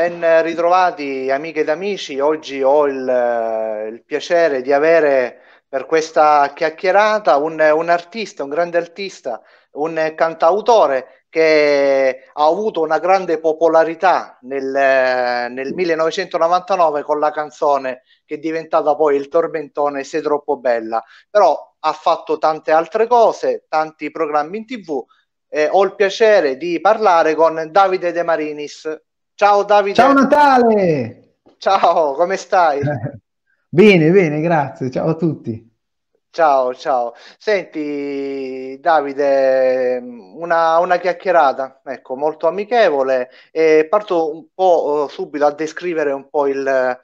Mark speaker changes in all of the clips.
Speaker 1: Ben ritrovati amiche ed amici, oggi ho il, eh, il piacere di avere per questa chiacchierata un, un, artista, un grande artista, un cantautore che ha avuto una grande popolarità nel, eh, nel 1999 con la canzone che è diventata poi il tormentone Sei troppo bella, però ha fatto tante altre cose, tanti programmi in tv. Eh, ho il piacere di parlare con Davide De Marinis. Ciao Davide. Ciao Natale. Ciao, come stai?
Speaker 2: bene, bene, grazie. Ciao a tutti.
Speaker 1: Ciao, ciao. Senti, Davide, una, una, chiacchierata, ecco, molto amichevole. E parto un po' eh, subito a descrivere un po' il,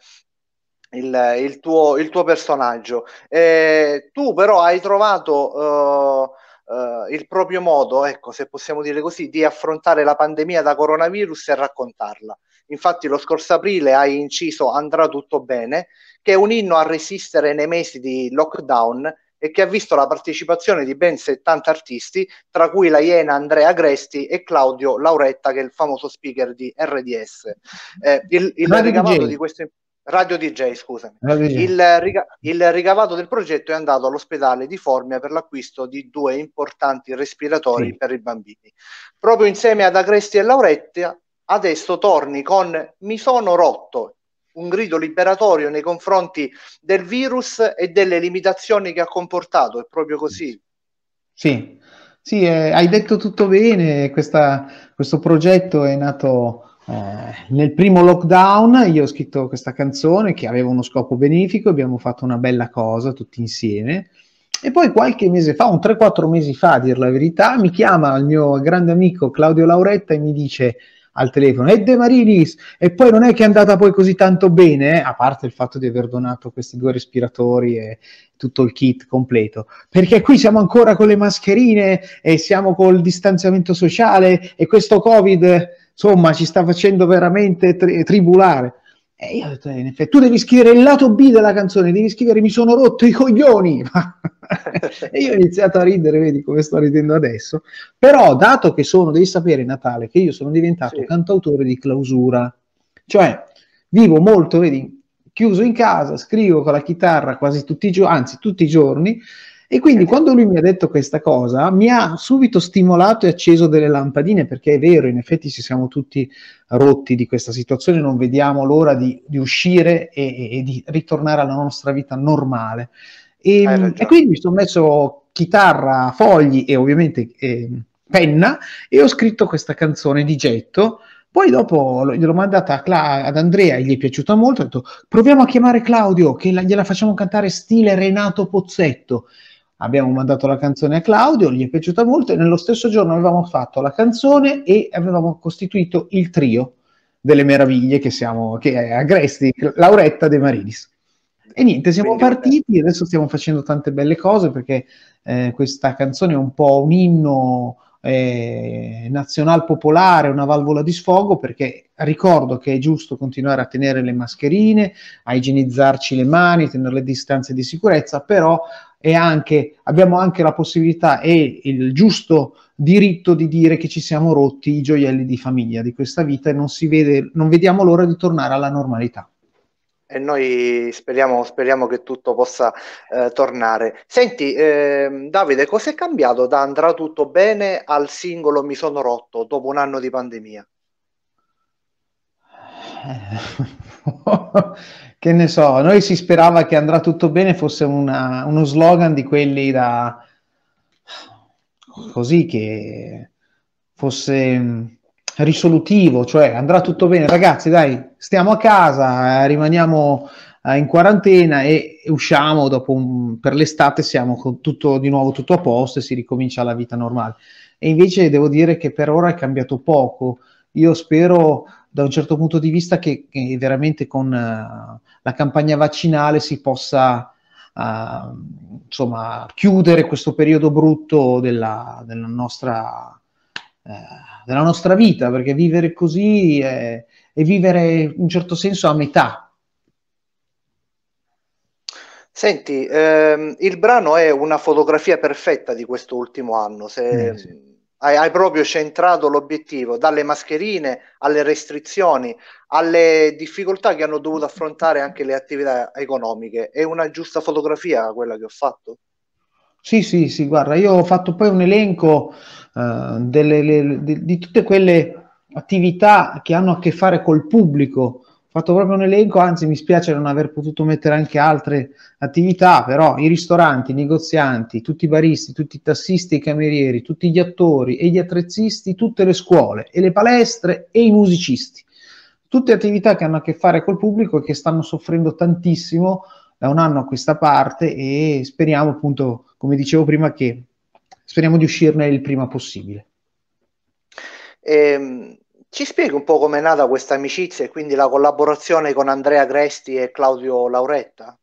Speaker 1: il, il, tuo, il tuo, personaggio. E eh, tu però hai trovato... Eh, eh, il proprio modo, ecco, se possiamo dire così, di affrontare la pandemia da coronavirus e raccontarla. Infatti lo scorso aprile hai inciso Andrà tutto bene, che è un inno a resistere nei mesi di lockdown e che ha visto la partecipazione di ben 70 artisti, tra cui la Iena Andrea Gresti e Claudio Lauretta, che è il famoso speaker di RDS. Eh, il, il ricavato di questo... Radio DJ, scusami. Radio DJ. Il, riga- il, ricavato del progetto è andato all'ospedale di Formia per l'acquisto di due importanti respiratori sì. per i bambini. Proprio insieme ad Agresti e Lauretta, adesso torni con Mi sono rotto, un grido liberatorio nei confronti del virus e delle limitazioni che ha comportato. È proprio così.
Speaker 2: Sì, sì eh, hai detto tutto bene. Questa, questo progetto è nato eh, nel primo lockdown io ho scritto questa canzone che aveva uno scopo benefico, abbiamo fatto una bella cosa tutti insieme. E poi qualche mese fa, un 3-4 mesi fa, a dir la verità, mi chiama il mio grande amico Claudio Lauretta e mi dice al telefono, e De Marinis, e poi non è che è andata poi così tanto bene, a parte il fatto di aver donato questi due respiratori e tutto il kit completo, perché qui siamo ancora con le mascherine e siamo col distanziamento sociale e questo Covid insomma ci sta facendo veramente tri- tribulare. E io ho detto, eh, in effetti, tu devi scrivere il lato B della canzone, devi scrivere mi sono rotto i coglioni. e io ho iniziato a ridere, vedi come sto ridendo adesso. Però, dato che sono, devi sapere, Natale, che io sono diventato sì. cantautore di clausura. Cioè, vivo molto, vedi, chiuso in casa, scrivo con la chitarra quasi tutti i giorni, anzi tutti i giorni, e quindi certo. quando lui mi ha detto questa cosa, mi ha subito stimolato e acceso delle lampadine, perché è vero, in effetti ci siamo tutti rotti di questa situazione, non vediamo l'ora di, di uscire e, e, di ritornare alla nostra vita normale. Ehm, e, e quindi mi sono messo chitarra, fogli e ovviamente eh, penna e ho scritto questa canzone di getto. Poi dopo gliel'ho mandata a Cla- ad Andrea e gli è piaciuta molto. Ho detto proviamo a chiamare Claudio, che la- gliela facciamo cantare stile Renato Pozzetto abbiamo mandato la canzone a Claudio, gli è piaciuta molto e nello stesso giorno avevamo fatto la canzone e avevamo costituito il trio delle meraviglie che siamo, che è Agresti, Lauretta De Maridis. E niente, siamo partiti, adesso stiamo facendo tante belle cose perché eh, questa canzone è un po' un inno eh, nazional popolare, una valvola di sfogo, perché ricordo che è giusto continuare a tenere le mascherine, a igienizzarci le mani, tenere le distanze di sicurezza, però e anche, abbiamo anche la possibilità e il giusto diritto di dire che ci siamo rotti i gioielli di famiglia di questa vita e non, si vede, non vediamo l'ora di tornare alla normalità.
Speaker 1: E noi speriamo, speriamo che tutto possa eh, tornare. Senti, eh, Davide, cos'è cambiato da andrà tutto bene al singolo Mi sono rotto dopo un anno di pandemia?
Speaker 2: Eh, che ne so, a noi si sperava che andrà tutto bene fosse una, uno slogan di quelli da così che fosse mm, risolutivo, cioè andrà tutto bene, ragazzi, dai, stiamo a casa, eh, rimaniamo eh, in quarantena e usciamo dopo un, per l'estate siamo con tutto di nuovo tutto a posto e si ricomincia la vita normale. E invece devo dire che per ora è cambiato poco. Io spero da un certo punto di vista che, che veramente con uh, la campagna vaccinale si possa uh, insomma, chiudere questo periodo brutto della, della, nostra, uh, della, nostra, vita, perché vivere così è, è vivere in un certo senso a metà
Speaker 1: Senti, ehm, il brano è una fotografia perfetta di quest'ultimo anno, se, eh, sì hai, hai proprio centrato l'obiettivo, dalle mascherine alle restrizioni, alle difficoltà che hanno dovuto affrontare anche le attività economiche. È una giusta fotografia quella che ho fatto?
Speaker 2: Sì, sì, sì, guarda, io ho fatto poi un elenco uh, delle, le, di, di, tutte quelle attività che hanno a che fare col pubblico, fatto proprio un elenco, anzi mi spiace non aver potuto mettere anche altre attività, però i ristoranti, i negozianti, tutti i baristi, tutti i tassisti e i camerieri, tutti gli attori e gli attrezzisti, tutte le scuole e le palestre e i musicisti. Tutte attività che hanno a che fare col pubblico e che stanno soffrendo tantissimo da un anno a questa parte e speriamo appunto, come dicevo prima, che speriamo di uscirne il prima possibile.
Speaker 1: Ehm ci spieghi un po' com'è nata questa amicizia e quindi la collaborazione con Andrea Gresti e Claudio Lauretta?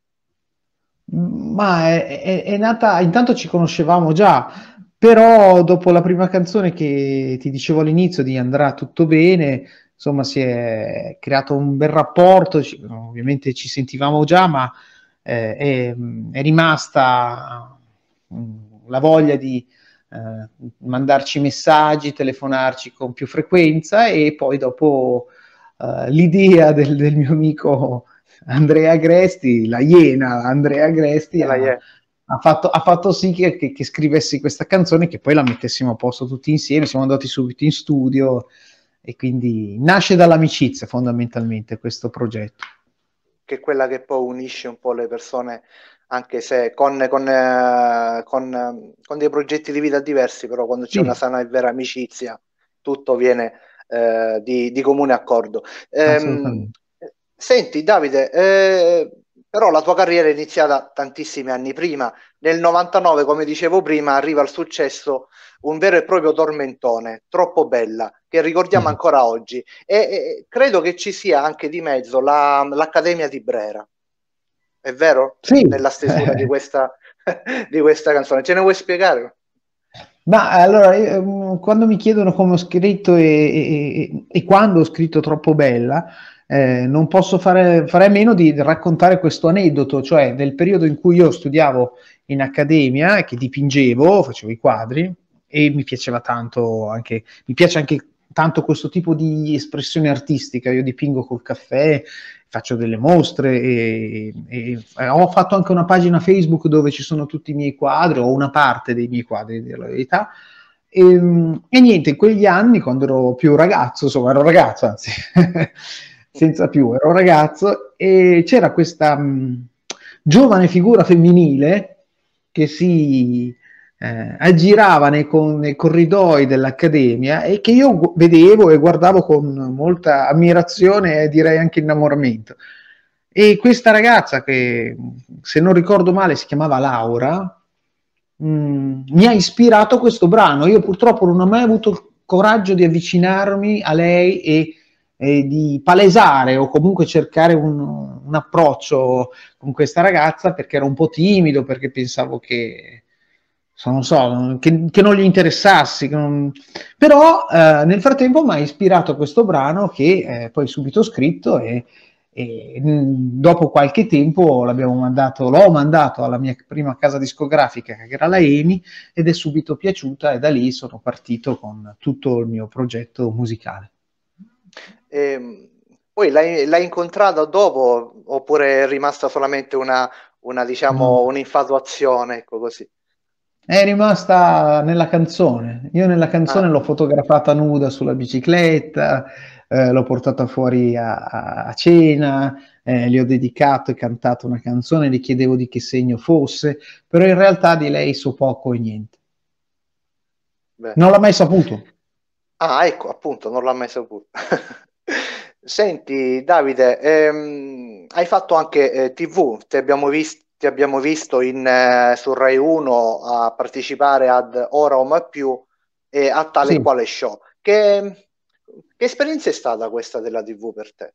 Speaker 2: Ma è, è, è nata, intanto ci conoscevamo già, però dopo la prima canzone che ti dicevo all'inizio di Andrà tutto bene, insomma si è creato un bel rapporto, ovviamente ci sentivamo già, ma eh, è, è rimasta mm, la voglia di eh, mandarci messaggi, telefonarci con più frequenza e poi dopo eh, l'idea del, del, mio amico Andrea Gresti, la iena Andrea Gresti, ha, Ha, fatto, ha, fatto, sì che, che, che, scrivessi questa canzone che poi la mettessimo a posto tutti insieme, siamo andati subito in studio e quindi nasce dall'amicizia fondamentalmente questo progetto.
Speaker 1: Che è quella che poi unisce un po' le persone anche se con, con, eh, con, eh, con, dei progetti di vita diversi, però quando c'è sì. una sana e vera amicizia, tutto viene eh, di, di, comune accordo. Ehm, senti Davide, eh, però la tua carriera è iniziata tantissimi anni prima, nel 99 come dicevo prima arriva al successo un vero e proprio tormentone, troppo bella, che ricordiamo mm. ancora oggi e, e, credo che ci sia anche di mezzo la, l'Accademia di Brera è vero? Sì. Nella stesura di questa, di questa canzone. Ce ne vuoi spiegare?
Speaker 2: Ma allora, io, mm, quando mi chiedono come ho scritto e, e, e quando ho scritto troppo bella, eh, non posso fare, fare, a meno di raccontare questo aneddoto, cioè nel periodo in cui io studiavo in accademia, che dipingevo, facevo i quadri e mi piaceva tanto anche, mi piace anche tanto questo tipo di espressione artistica, io dipingo col caffè, faccio delle mostre e, e, e ho fatto anche una pagina Facebook dove ci sono tutti i miei quadri o una parte dei miei quadri, della verità. E, ehm, e, niente, in quegli anni, quando ero più ragazzo, insomma ero ragazzo, anzi, senza più, ero ragazzo, e c'era questa mh, mm, giovane figura femminile che si eh, aggirava nei, con, nei, corridoi dell'Accademia e che io vedevo e guardavo con molta ammirazione e direi anche innamoramento. E questa ragazza, che se non ricordo male si chiamava Laura, mh, mm, mi ha ispirato questo brano. Io purtroppo non ho mai avuto il coraggio di avvicinarmi a lei e di palesare o comunque cercare un, un, approccio con questa ragazza perché ero un po' timido, perché pensavo che non so, che, che, non gli interessassi. Non... Però eh, nel frattempo mi ha ispirato questo brano che eh, poi subito ho scritto e, e mm, dopo qualche tempo mandato, l'ho mandato alla mia prima casa discografica che era la EMI ed è subito piaciuta e da lì sono partito con tutto il mio progetto musicale.
Speaker 1: E, ehm, poi l'hai, l'hai incontrata dopo oppure è rimasta solamente una, una diciamo, mm. un'infatuazione, ecco così?
Speaker 2: È rimasta nella canzone. Io nella canzone ah. l'ho fotografata nuda sulla bicicletta, eh, l'ho portata fuori a, a, cena, eh, le ho dedicato e cantato una canzone, le chiedevo di che segno fosse, però in realtà di lei so poco e niente. Beh. Non l'ha mai saputo.
Speaker 1: Ah, ecco, appunto, non l'ha mai saputo. Senti, Davide, ehm, hai fatto anche eh, TV, ti abbiamo visto ti abbiamo visto in, eh, su Rai 1 a partecipare ad Ora o Ma Più e a tale sì. quale show. Che, che esperienza è stata questa della TV per te?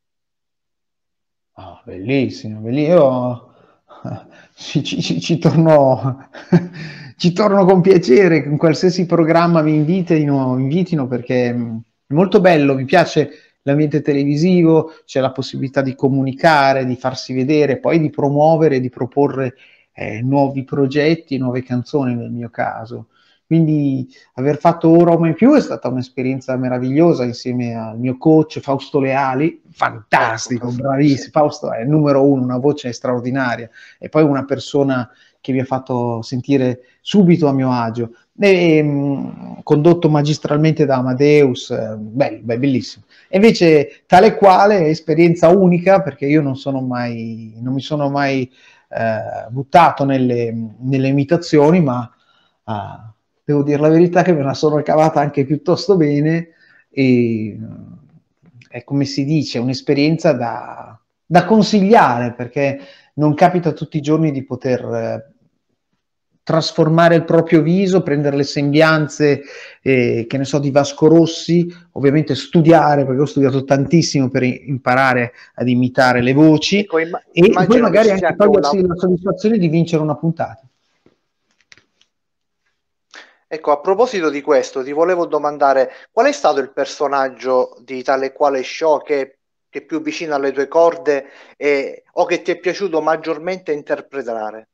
Speaker 1: Oh, bellissima,
Speaker 2: bellissima. Io ci, ci, ci, torno, ci torno con piacere, con qualsiasi programma mi invitino, invitino perché mm, è molto bello, mi piace l'ambiente televisivo, c'è la possibilità di comunicare, di farsi vedere, poi di promuovere, di proporre eh, nuovi progetti, nuove canzoni nel mio caso. Quindi aver fatto Roma in più è stata un'esperienza meravigliosa insieme al mio coach Fausto Leali, fantastico, bravissimo. Fausto è il numero uno, una voce straordinaria e poi una persona che mi ha fatto sentire subito a mio agio e, mm, condotto magistralmente da Amadeus, eh, bello, beh, bellissimo. invece tale quale esperienza unica, perché io non, sono mai, non mi sono mai eh, buttato nelle, nelle, imitazioni, ma eh, devo dire la verità che me la sono cavata anche piuttosto bene e mm, è come si dice, un'esperienza da, da consigliare, perché non capita tutti i giorni di poter eh, trasformare il proprio viso, prendere le sembianze, eh, che ne so, di Vasco Rossi, ovviamente studiare, perché ho studiato tantissimo per imparare ad imitare le voci, ecco, e, poi, e poi magari anche togliersi la soddisfazione di vincere una puntata.
Speaker 1: Ecco, a proposito di questo, ti volevo domandare qual è stato il personaggio di tale e quale show che è più vicino alle tue corde e, o che ti è piaciuto maggiormente interpretare?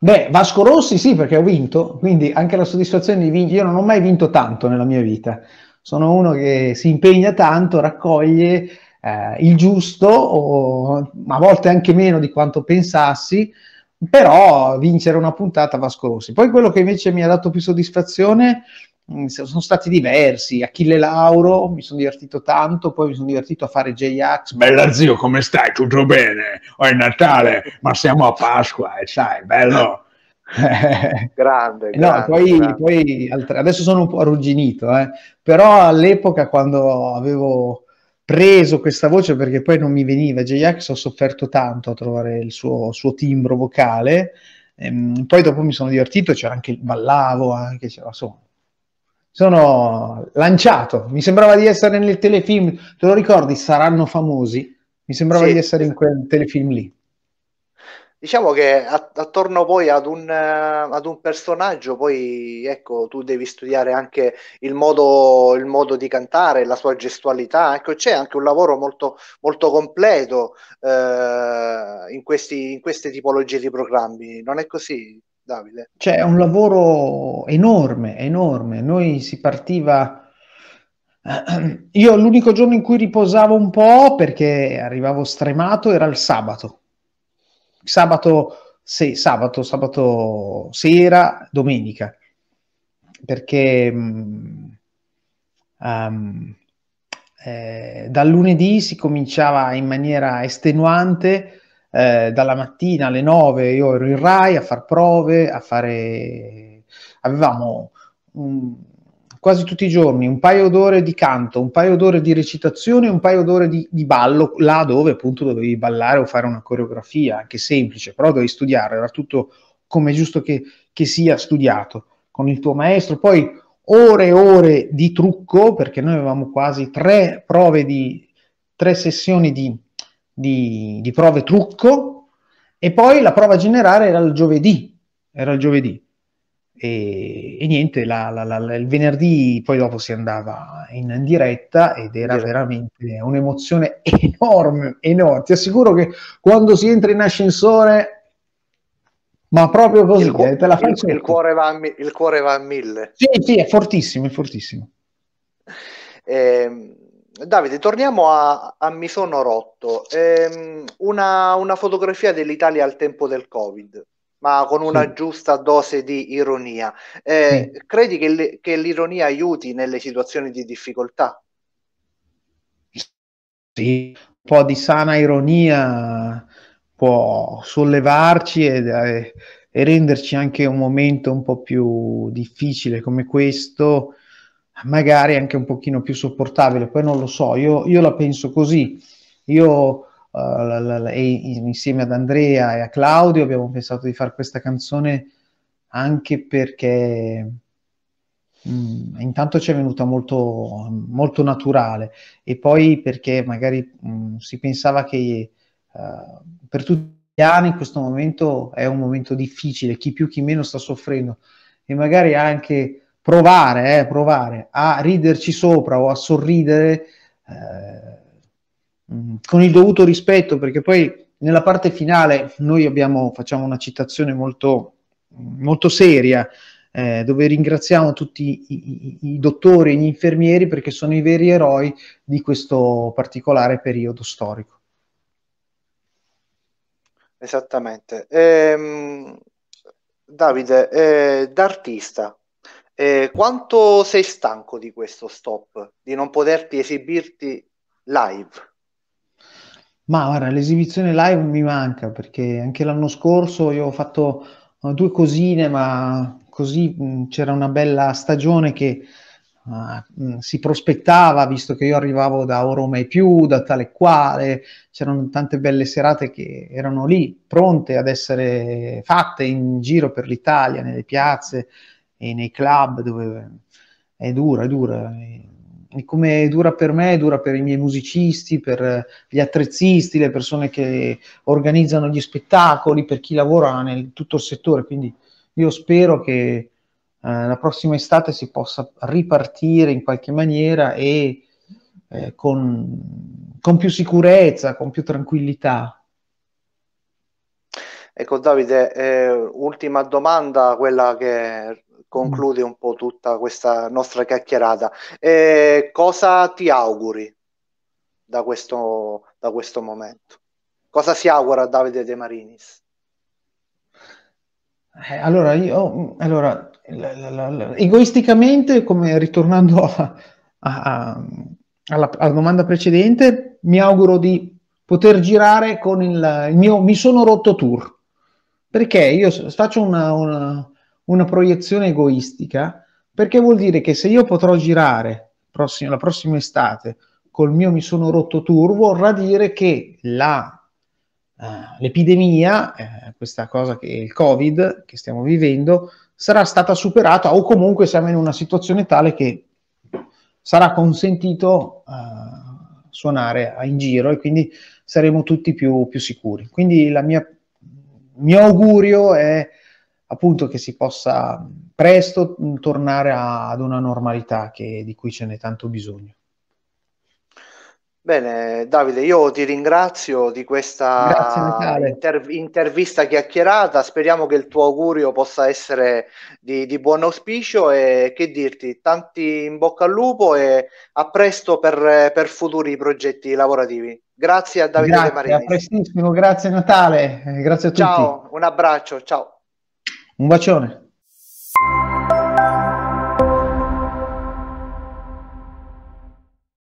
Speaker 2: Beh, Vasco Rossi sì, perché ho vinto, quindi anche la soddisfazione di vincere. Io non ho mai vinto tanto nella mia vita. Sono uno che si impegna tanto, raccoglie eh, il giusto, o, a volte anche meno di quanto pensassi, però vincere una puntata Vasco Rossi. Poi quello che invece mi ha dato più soddisfazione Mm, sono stati diversi. Achille Lauro, mi sono divertito tanto, poi mi sono divertito a fare J-Ax. Bella zio, come stai? Tutto bene? Oh, è Natale, ma siamo a Pasqua, e eh, sai, bello. grande, eh, no, grande, poi, grande. poi altre... adesso sono un po' arrugginito, eh? però all'epoca quando avevo preso questa voce perché poi non mi veniva, J-Ax ho sofferto tanto a trovare il suo, suo timbro vocale, ehm, poi dopo mi sono divertito, c'era anche il ballavo, anche, c'era, insomma, sono lanciato, mi sembrava di essere nel telefilm, te lo ricordi, saranno famosi, mi sembrava sì. di essere in quel telefilm lì.
Speaker 1: Diciamo che attorno poi ad un, eh, ad un personaggio, poi ecco, tu devi studiare anche il modo, il modo di cantare, la sua gestualità, ecco, c'è anche un lavoro molto, molto completo eh, in, questi, in queste tipologie di programmi, non è così? Davide?
Speaker 2: Cioè, è un lavoro enorme, enorme. Noi si partiva... Io l'unico giorno in cui riposavo un po' perché arrivavo stremato era il sabato. Sabato, sì, sabato, sabato sera, domenica. Perché um, eh, dal lunedì si cominciava in maniera estenuante eh, dalla mattina alle 9 io ero in Rai a far prove, a fare... avevamo un... quasi tutti i giorni un paio d'ore di canto, un paio d'ore di recitazione, un paio d'ore di, di ballo, là dove appunto dovevi ballare o fare una coreografia, anche semplice, però dovevi studiare, era tutto come è giusto che, che sia studiato con il tuo maestro, poi ore e ore di trucco, perché noi avevamo quasi tre prove di tre sessioni di di, di prove trucco e poi la prova generale era il giovedì, era il giovedì. E, e niente, la, la, la, il venerdì poi dopo si andava in diretta ed era yeah. veramente un'emozione enorme, enorme. Ti assicuro che quando si entra in ascensore ma proprio così il, cuore, eh, il, il
Speaker 1: cuore, va a, il cuore va a mille sì sì è
Speaker 2: fortissimo è fortissimo
Speaker 1: eh, Davide, torniamo a, a Mi sono rotto. Ehm, una, una, fotografia dell'Italia al tempo del Covid, ma con una sì. giusta dose di ironia. Eh, sì. Credi che, le, che l'ironia aiuti nelle situazioni di difficoltà?
Speaker 2: Sì, un po' di sana ironia può sollevarci e, eh, e renderci anche un momento un po' più difficile come questo magari anche un pochino più sopportabile, poi non lo so, io, io la penso così, io uh, la, la, la, e, insieme ad Andrea e a Claudio abbiamo pensato di fare questa canzone anche perché mh, mm, intanto ci è venuta molto, molto naturale e poi perché magari mh, mm, si pensava che uh, per tutti gli anni in questo momento è un momento difficile, chi più chi meno sta soffrendo e magari anche provare, eh, provare a riderci sopra o a sorridere eh, mm, con il dovuto rispetto, perché poi nella parte finale noi abbiamo, facciamo una citazione molto, molto seria eh, dove ringraziamo tutti i, i, i, dottori e gli infermieri perché sono i veri eroi di questo particolare periodo storico.
Speaker 1: Esattamente. Ehm, Davide, eh, da artista, eh, quanto sei stanco di questo stop, di non poterti esibirti live?
Speaker 2: Ma ora l'esibizione live mi manca perché anche l'anno scorso io ho fatto uh, due cosine, ma così mh, mm, c'era una bella stagione che uh, ah, mh, mm, si prospettava, visto che io arrivavo da Oroma e più, da tale e quale, c'erano tante belle serate che erano lì, pronte ad essere fatte in giro per l'Italia, nelle piazze, e nei club dove è dura, è dura. E come dura per me, dura per i miei musicisti, per gli attrezzisti, le persone che organizzano gli spettacoli, per chi lavora nel tutto il settore. Quindi io spero che eh, la prossima estate si possa ripartire in qualche maniera e eh, con, con, più sicurezza, con più tranquillità.
Speaker 1: Ecco Davide, eh, ultima domanda, quella che conclude un po' tutta questa nostra chiacchierata. Eh, cosa ti auguri da questo, da questo momento? Cosa si augura Davide De Marinis?
Speaker 2: Eh, allora, io, allora
Speaker 1: la, la, la,
Speaker 2: egoisticamente, come ritornando a, a, alla, alla, domanda precedente, mi auguro di poter girare con il, il mio mi sono rotto tour perché io faccio una, una una proiezione egoistica, perché vuol dire che se io potrò girare prossima, la prossima estate col mio mi sono rotto turbo, vorrà dire che la, uh, l'epidemia, eh, questa cosa che il Covid che stiamo vivendo, sarà stata superata o comunque siamo in una situazione tale che sarà consentito uh, suonare in giro e quindi saremo tutti più, più sicuri. Quindi il mio augurio è appunto che si possa presto mm, tornare a, ad una normalità che, di cui ce n'è tanto bisogno.
Speaker 1: Bene, Davide, io ti ringrazio di questa interv- intervista chiacchierata. Speriamo che il tuo augurio possa essere di, di, buon auspicio e che dirti, tanti in bocca al lupo e a presto per, per futuri progetti lavorativi. Grazie a Davide grazie, De Marini. A
Speaker 2: prestissimo, grazie Natale, eh, grazie a tutti. Ciao,
Speaker 1: un abbraccio, ciao.
Speaker 2: Un bacione!